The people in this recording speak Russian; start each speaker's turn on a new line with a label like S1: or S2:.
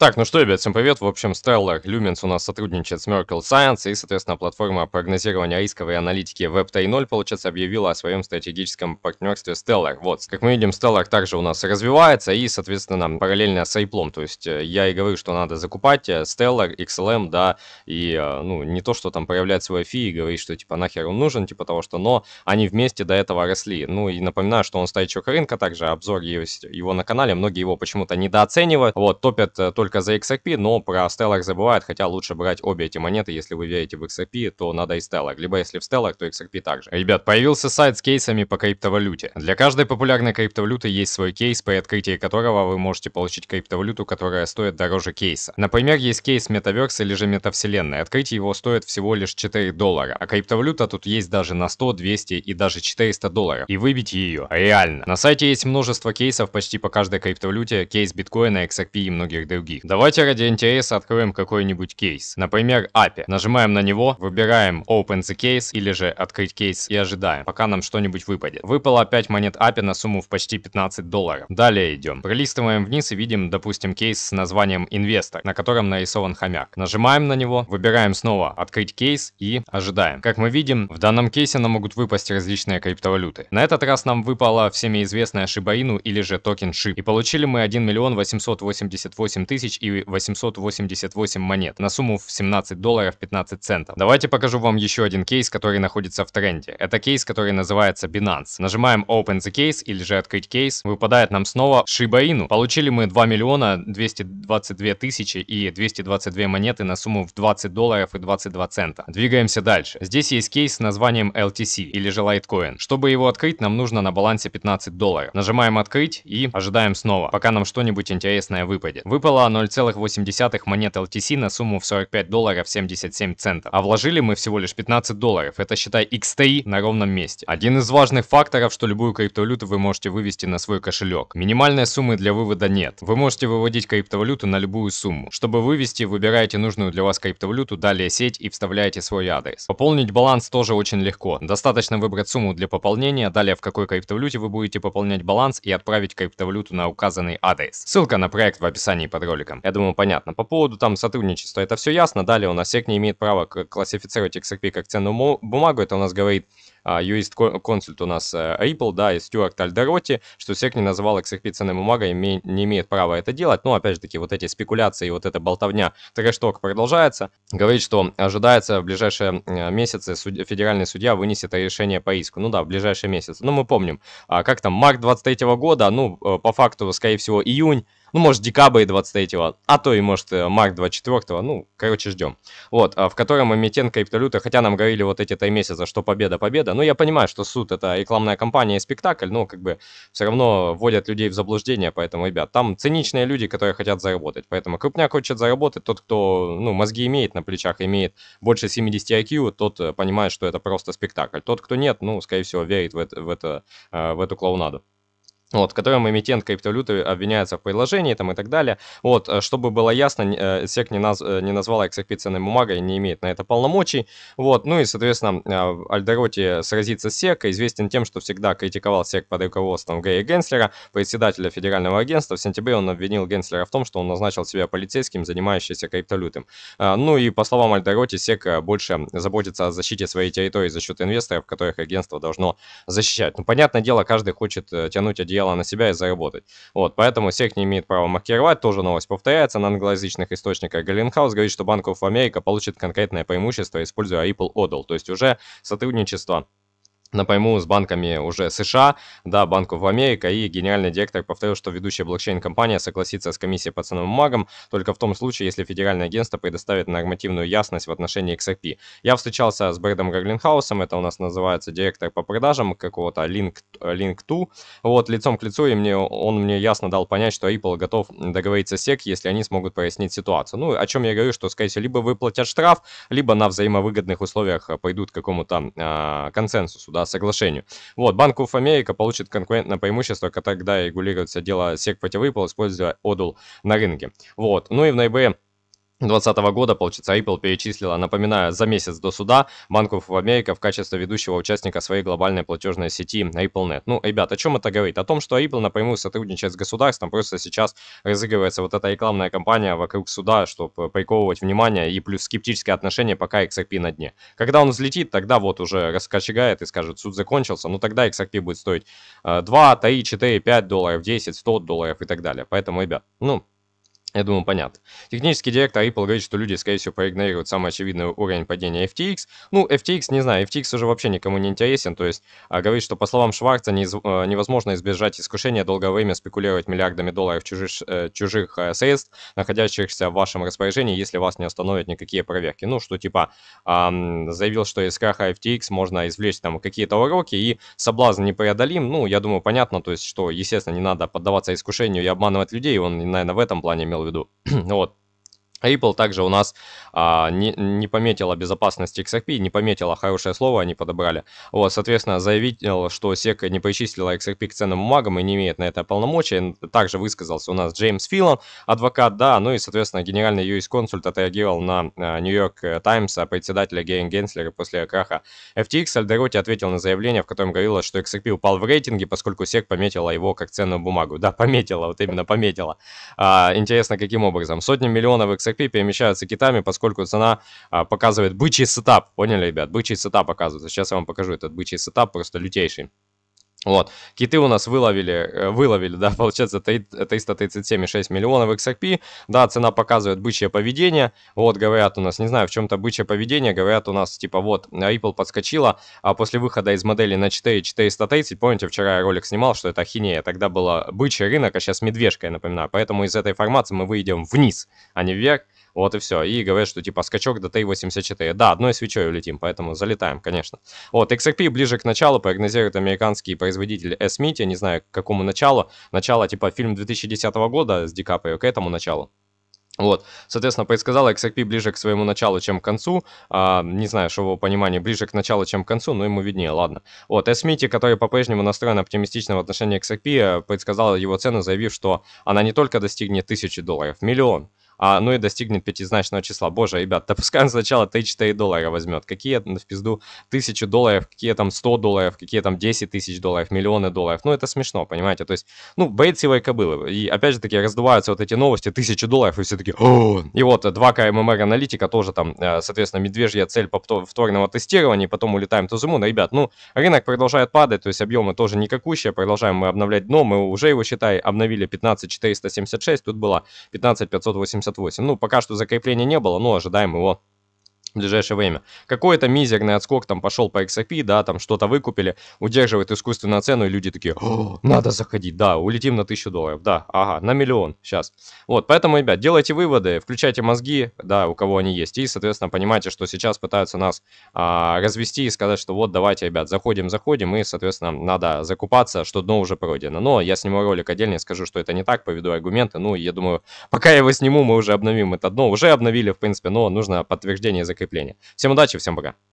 S1: Так, ну что, ребят, всем привет. В общем, Stellar Lumens у нас сотрудничает с Merkle Science, и, соответственно, платформа прогнозирования рисковой аналитики Web 3.0, получается, объявила о своем стратегическом партнерстве Stellar. Вот, как мы видим, Stellar также у нас развивается, и, соответственно, параллельно с Apple. То есть э, я и говорю, что надо закупать э, Stellar, XLM, да, и, э, ну, не то, что там проявлять свой фи и говорить, что, типа, нахер он нужен, типа того, что, но они вместе до этого росли. Ну, и напоминаю, что он старичок рынка, также обзор есть его на канале, многие его почему-то недооценивают, вот, топят только только за XRP, но про Stellar забывают, хотя лучше брать обе эти монеты, если вы верите в XRP, то надо и Stellar, либо если в Stellar, то XRP также. Ребят, появился сайт с кейсами по криптовалюте. Для каждой популярной криптовалюты есть свой кейс, при открытии которого вы можете получить криптовалюту, которая стоит дороже кейса. Например, есть кейс Metaverse или же метавселенная. Открыть его стоит всего лишь 4 доллара, а криптовалюта тут есть даже на 100, 200 и даже 400 долларов. И выбить ее реально. На сайте есть множество кейсов почти по каждой криптовалюте, кейс биткоина, XRP и многих других конфликт. Давайте ради интереса откроем какой-нибудь кейс. Например, API. Нажимаем на него, выбираем Open the Case или же Открыть кейс и ожидаем, пока нам что-нибудь выпадет. Выпало 5 монет API на сумму в почти 15 долларов. Далее идем. Пролистываем вниз и видим, допустим, кейс с названием Инвестор, на котором нарисован хомяк. Нажимаем на него, выбираем снова Открыть кейс и ожидаем. Как мы видим, в данном кейсе нам могут выпасть различные криптовалюты. На этот раз нам выпала всеми известная Шибаину или же токен SHIB. И получили мы 1 миллион 888 тысяч и 888 монет на сумму в 17 долларов 15 центов. Давайте покажу вам еще один кейс, который находится в тренде. Это кейс, который называется Binance. Нажимаем Open the Case или же открыть кейс. Выпадает нам снова Shiba Inu. Получили мы 2 миллиона 222 тысячи и 222 монеты на сумму в 20 долларов и 22 цента. Двигаемся дальше. Здесь есть кейс с названием LTC или же Litecoin. Чтобы его открыть, нам нужно на балансе 15 долларов. Нажимаем открыть и ожидаем снова, пока нам что-нибудь интересное выпадет. Выпало оно 0,8 монет LTC на сумму в 45 долларов 77 центов. А вложили мы всего лишь 15 долларов, это считай XTI на ровном месте. Один из важных факторов, что любую криптовалюту вы можете вывести на свой кошелек. Минимальной суммы для вывода нет. Вы можете выводить криптовалюту на любую сумму. Чтобы вывести, выбираете нужную для вас криптовалюту, далее сеть и вставляете свой адрес. Пополнить баланс тоже очень легко. Достаточно выбрать сумму для пополнения, далее в какой криптовалюте вы будете пополнять баланс и отправить криптовалюту на указанный адрес. Ссылка на проект в описании под роликом человеком. Я думаю, понятно. По поводу там сотрудничества, это все ясно. Далее у нас SEC не имеет права классифицировать XRP как ценную бумагу. Это у нас говорит а, юрист-консульт у нас э, Ripple, да, и Стюарт Альдеротти, что SEC не называл XRP ценной бумагой, не имеет права это делать. Но, ну, опять же таки, вот эти спекуляции и вот эта болтовня трэшток продолжается. Говорит, что ожидается в ближайшие э, месяцы федеральный судья вынесет решение по иску. Ну да, в ближайшие месяцы. Но ну, мы помним, а как там, март 23 года, ну, э, по факту, скорее всего, июнь, ну, может, Декабрь 23-го, а то и, может, э, март 24-го, ну, короче, ждем. Вот, а, в котором эмитент криптовалюты, хотя нам говорили вот эти три месяца, что победа, победа, но я понимаю, что суд это рекламная кампания и спектакль, но как бы все равно вводят людей в заблуждение, поэтому, ребят, там циничные люди, которые хотят заработать, поэтому крупняк хочет заработать, тот, кто, ну, мозги имеет на плечах, имеет больше 70 IQ, тот э, понимает, что это просто спектакль, тот, кто нет, ну, скорее всего, верит в, это, в, это, э, в эту клоунаду вот, в котором эмитент криптовалюты обвиняется в приложении там, и так далее. Вот, э, чтобы было ясно, SEC э, не, наз, э, не назвала XRP ценной бумагой, не имеет на это полномочий. Вот, ну и, соответственно, Альдероти сразится с SEC, известен тем, что всегда критиковал SEC под руководством Гэри Генслера, председателя федерального агентства. В сентябре он обвинил Генслера в том, что он назначил себя полицейским, занимающимся криптовалютом. Ну и, по словам Альдероти, SEC больше заботится о защите своей территории за счет инвесторов, которых агентство должно защищать. Ну, понятное дело, каждый хочет тянуть одеяло одеяло на себя и заработать. Вот, поэтому всех не имеет права маркировать, тоже новость повторяется на англоязычных источниках. Галленхаус говорит, что Банк of получит конкретное преимущество, используя Apple Odl, то есть уже сотрудничество напрямую с банками уже США, да, банку в Америка, и гениальный директор повторил, что ведущая блокчейн-компания согласится с комиссией по ценным бумагам только в том случае, если федеральное агентство предоставит нормативную ясность в отношении XRP. Я встречался с Брэдом Гаглинхаусом, это у нас называется директор по продажам какого-то Link, Link2, вот, лицом к лицу, и мне, он мне ясно дал понять, что Apple готов договориться с SEC, если они смогут прояснить ситуацию. Ну, о чем я говорю, что, скорее всего, либо выплатят штраф, либо на взаимовыгодных условиях пойдут к какому-то э, консенсусу, да, по соглашению. Вот, Банк of America получит конкурентное преимущество, когда регулируется дело сек по используя одул на рынке. Вот, ну и в ноябре 2020 года, получается, Apple перечислила, напоминаю, за месяц до суда банков в Америка в качестве ведущего участника своей глобальной платежной сети AppleNet. Ну, ребят, о чем это говорит? О том, что Apple напрямую сотрудничает с государством, просто сейчас разыгрывается вот эта рекламная кампания вокруг суда, чтобы э, приковывать внимание и плюс скептическое отношение пока XRP на дне. Когда он взлетит, тогда вот уже раскочегает и скажет, суд закончился, но ну, тогда XRP будет стоить 2, 3, 4, 5 долларов, 10, 100 долларов и так далее. Поэтому, ребят, ну, я думаю, понятно. Технический директор Ripple говорит, что люди, скорее всего, проигнорируют самый очевидный уровень падения FTX. Ну, FTX, не знаю, FTX уже вообще никому не интересен. То есть, а, говорит, что, по словам Шварца, не, а, невозможно избежать искушения долгое время спекулировать миллиардами долларов чужих, э, чужих э, средств, находящихся в вашем распоряжении, если вас не остановят никакие проверки. Ну, что типа а, заявил, что из краха FTX можно извлечь там какие-то уроки и соблазн непреодолим. Ну, я думаю, понятно, то есть, что, естественно, не надо поддаваться искушению и обманывать людей. Он, наверное, в этом плане имел имел в виду. вот. Ripple также у нас а, не, не пометила безопасность XRP, не пометила, хорошее слово они подобрали. Вот, соответственно, заявил, что SEC не причислила XRP к ценным бумагам и не имеет на это полномочия. Также высказался у нас Джеймс Филлан, адвокат, да, ну и, соответственно, генеральный юрисконсульт отреагировал на а, Нью-Йорк Таймс, а председателя Гейн Генслера после краха FTX. Альдероти ответил на заявление, в котором говорилось, что XRP упал в рейтинге, поскольку SEC пометила его как ценную бумагу. Да, пометила, вот именно пометила. А, интересно, каким образом. Сотни миллионов XRP XRP перемещаются китами, поскольку цена а, показывает бычий сетап. Поняли, ребят? Бычий сетап показывается. Сейчас я вам покажу этот бычий сетап, просто лютейший. Вот. Киты у нас выловили, э, выловили, да, получается 337,6 миллионов XRP. Да, цена показывает бычье поведение. Вот, говорят у нас, не знаю, в чем-то бычье поведение. Говорят у нас, типа, вот, Ripple подскочила, а после выхода из модели на 4 430, помните, вчера я ролик снимал, что это ахинея. Тогда было бычий рынок, а сейчас медвежка, я напоминаю. Поэтому из этой формации мы выйдем вниз, а не вверх. Вот и все. И говорят, что типа скачок до Т-84. Да, одной свечой улетим, поэтому залетаем, конечно. Вот, XRP ближе к началу прогнозирует американский производитель SMIT. Я не знаю, к какому началу. Начало типа фильм 2010 года с Ди Каприо к этому началу. Вот, соответственно, предсказала XRP ближе к своему началу, чем к концу. А, не знаю, что его понимание ближе к началу, чем к концу, но ему виднее, ладно. Вот, Эсмити, который по-прежнему настроен оптимистично в отношении XRP, э, предсказала его цену, заявив, что она не только достигнет 1000 долларов, миллион а, ну и достигнет пятизначного числа. Боже, ребят, да пускай он сначала 3-4 доллара возьмет. Какие в пизду тысячу долларов, какие там 100 долларов, какие там 10 тысяч долларов, миллионы долларов. Ну это смешно, понимаете? То есть, ну, бред кобылы. И опять же таки раздуваются вот эти новости, тысячу долларов, и все таки И вот 2К ММР-аналитика тоже там, э, соответственно, медвежья цель повторного тестирования, потом улетаем но Ребят, ну, рынок продолжает падать, то есть объемы тоже никакущие, продолжаем мы обновлять дно, мы уже его, считай, обновили 15476, тут было 580 78. Ну, пока что закрепления не было, но ожидаем его в ближайшее время. Какой-то мизерный отскок там пошел по XRP, да, там что-то выкупили, удерживает искусственную цену, и люди такие, О, надо заходить, да, улетим на 1000 долларов, да, ага, на миллион сейчас. Вот, поэтому, ребят, делайте выводы, включайте мозги, да, у кого они есть, и, соответственно, понимайте что сейчас пытаются нас а, развести и сказать, что вот, давайте, ребят, заходим, заходим, и, соответственно, надо закупаться, что дно уже пройдено. Но я сниму ролик отдельно, скажу, что это не так, поведу аргументы, ну, я думаю, пока я его сниму, мы уже обновим это дно, уже обновили, в принципе, но нужно подтверждение закрепления закрепления. Всем удачи, всем пока.